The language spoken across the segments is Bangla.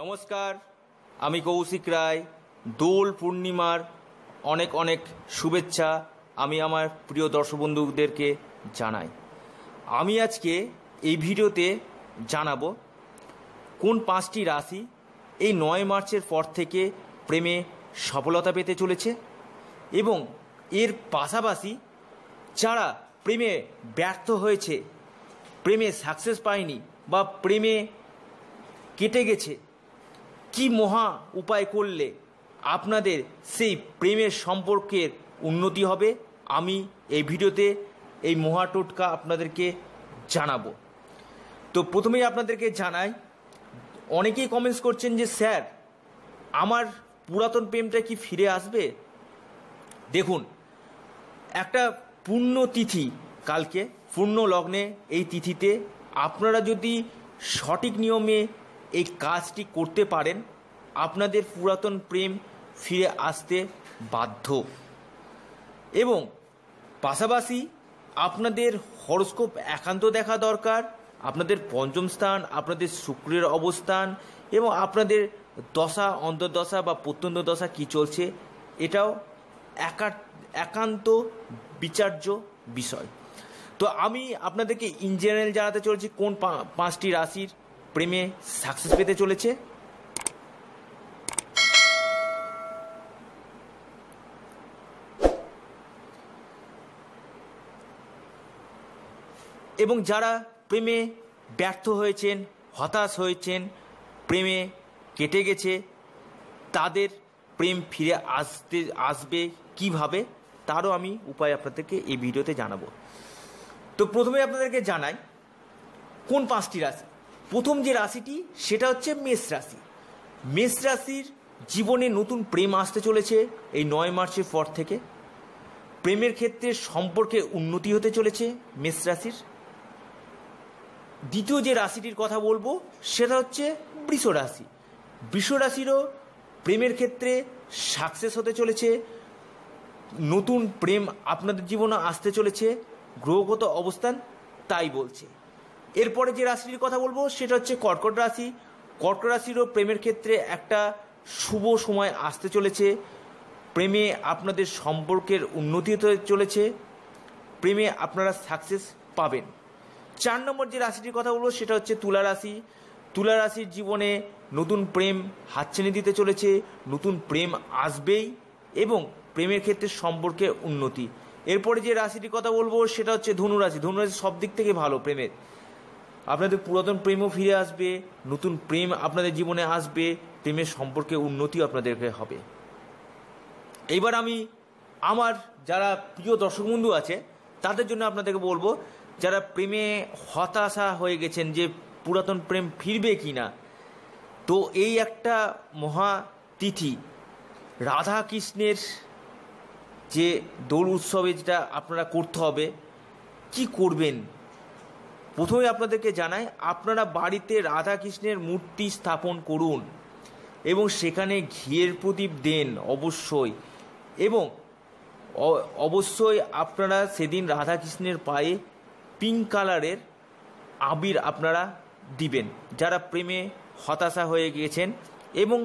নমস্কার আমি কৌশিক রায় দোল পূর্ণিমার অনেক অনেক শুভেচ্ছা আমি আমার প্রিয় দর্শক বন্ধুদেরকে জানাই আমি আজকে এই ভিডিওতে জানাবো কোন পাঁচটি রাশি এই নয় মার্চের পর থেকে প্রেমে সফলতা পেতে চলেছে এবং এর পাশাপাশি যারা প্রেমে ব্যর্থ হয়েছে প্রেমে সাকসেস পায়নি বা প্রেমে কেটে গেছে কি মহা উপায় করলে আপনাদের সেই প্রেমের সম্পর্কের উন্নতি হবে আমি এই ভিডিওতে এই মহা টোটকা আপনাদেরকে জানাবো তো প্রথমেই আপনাদেরকে জানাই অনেকেই কমেন্টস করছেন যে স্যার আমার পুরাতন প্রেমটা কি ফিরে আসবে দেখুন একটা পূর্ণ তিথি কালকে পূর্ণ লগ্নে এই তিথিতে আপনারা যদি সঠিক নিয়মে এই কাজটি করতে পারেন আপনাদের পুরাতন প্রেম ফিরে আসতে বাধ্য এবং পাশাপাশি আপনাদের হরস্কোপ একান্ত দেখা দরকার আপনাদের পঞ্চম স্থান আপনাদের শুক্রের অবস্থান এবং আপনাদের দশা অন্তর্দশা বা প্রত্যন্ত দশা কী চলছে এটাও একান্ত বিচার্য বিষয় তো আমি আপনাদেরকে ইন জেনারেল জানাতে চলছি কোন পাঁচটি রাশির প্রেমে সাকসেস পেতে চলেছে এবং যারা প্রেমে ব্যর্থ হয়েছেন হতাশ হয়েছেন প্রেমে কেটে গেছে তাদের প্রেম ফিরে আসতে আসবে কিভাবে তারও আমি উপায় আপনাদেরকে এই ভিডিওতে জানাবো তো প্রথমে আপনাদেরকে জানাই কোন পাঁচটি রাশি প্রথম যে রাশিটি সেটা হচ্ছে মেষ রাশি মেষ রাশির জীবনে নতুন প্রেম আসতে চলেছে এই নয় মার্চের পর থেকে প্রেমের ক্ষেত্রে সম্পর্কে উন্নতি হতে চলেছে মেষ রাশির দ্বিতীয় যে রাশিটির কথা বলবো সেটা হচ্ছে বৃষ রাশি বৃষ রাশিরও প্রেমের ক্ষেত্রে সাকসেস হতে চলেছে নতুন প্রেম আপনাদের জীবনে আসতে চলেছে গ্রহগত অবস্থান তাই বলছে এরপরে যে রাশিটির কথা বলবো সেটা হচ্ছে কর্কট রাশি কর্কট রাশিরও প্রেমের ক্ষেত্রে একটা শুভ সময় আসতে চলেছে প্রেমে আপনাদের সম্পর্কের উন্নতি হতে চলেছে প্রেমে আপনারা সাকসেস পাবেন চার নম্বর যে রাশিটির কথা বলবো সেটা হচ্ছে তুলা রাশি তুলা রাশির জীবনে নতুন প্রেম হাতছানি দিতে চলেছে নতুন প্রেম আসবেই এবং প্রেমের ক্ষেত্রে সম্পর্কে উন্নতি এরপরে যে রাশিটির কথা বলবো সেটা হচ্ছে ধনুরাশি ধনুরাশি সব দিক থেকে ভালো প্রেমের আপনাদের পুরাতন প্রেমও ফিরে আসবে নতুন প্রেম আপনাদের জীবনে আসবে প্রেমের সম্পর্কে উন্নতি আপনাদেরকে হবে এইবার আমি আমার যারা প্রিয় দর্শক বন্ধু আছে তাদের জন্য আপনাদেরকে বলবো যারা প্রেমে হতাশা হয়ে গেছেন যে পুরাতন প্রেম ফিরবে কি না তো এই একটা মহা তিথি রাধা কৃষ্ণের যে দোল উৎসবে যেটা আপনারা করতে হবে কি করবেন প্রথমে আপনাদেরকে জানাই আপনারা বাড়িতে রাধাকৃষ্ণের মূর্তি স্থাপন করুন এবং সেখানে ঘিয়ের প্রদীপ দেন অবশ্যই এবং অবশ্যই আপনারা সেদিন রাধাকৃষ্ণের পায়ে পিঙ্ক কালারের আবির আপনারা দিবেন যারা প্রেমে হতাশা হয়ে গিয়েছেন এবং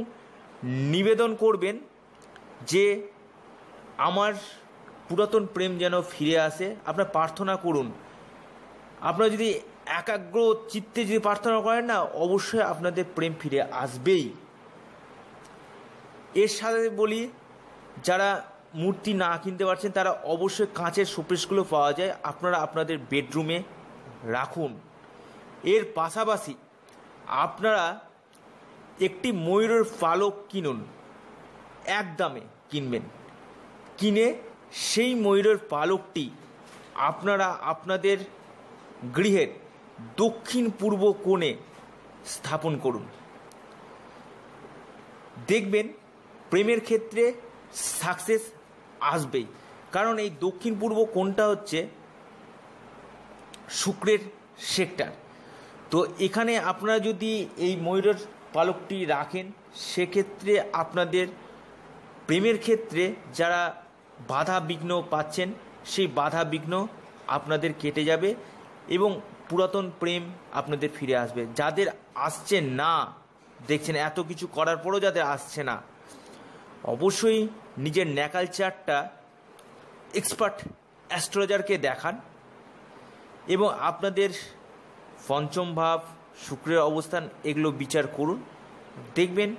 নিবেদন করবেন যে আমার পুরাতন প্রেম যেন ফিরে আসে আপনার প্রার্থনা করুন আপনারা যদি একাগ্র চিত্তে যদি প্রার্থনা করেন না অবশ্যই আপনাদের প্রেম ফিরে আসবেই এর সাথে বলি যারা মূর্তি না কিনতে পারছেন তারা অবশ্যই কাঁচের শোপিসগুলো পাওয়া যায় আপনারা আপনাদের বেডরুমে রাখুন এর পাশাপাশি আপনারা একটি ময়ূরের পালক কিনুন এক দামে কিনবেন কিনে সেই ময়ূরের পালকটি আপনারা আপনাদের গৃহের দক্ষিণ পূর্ব কোণে স্থাপন করুন দেখবেন প্রেমের ক্ষেত্রে সাকসেস আসবেই কারণ এই দক্ষিণ পূর্ব কোণটা হচ্ছে শুক্রের সেক্টর তো এখানে আপনারা যদি এই ময়ূরের পালকটি রাখেন সেক্ষেত্রে আপনাদের প্রেমের ক্ষেত্রে যারা বাধা বিঘ্ন পাচ্ছেন সেই বাধা বিঘ্ন আপনাদের কেটে যাবে এবং পুরাতন প্রেম আপনাদের ফিরে আসবে যাদের আসছে না দেখছেন এত কিছু করার পরেও যাদের আসছে না অবশ্যই নিজের ন্যাকাল এক্সপার্ট অ্যাস্ট্রোলজারকে দেখান এবং আপনাদের পঞ্চম ভাব শুক্রের অবস্থান এগুলো বিচার করুন দেখবেন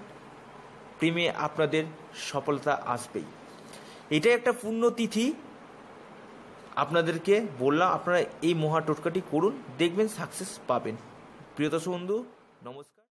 প্রেমে আপনাদের সফলতা আসবেই এটা একটা পূর্ণ তিথি আপনাদেরকে বললাম আপনারা এই মহা টোটকাটি করুন দেখবেন সাকসেস পাবেন প্রিয়তা বন্ধু নমস্কার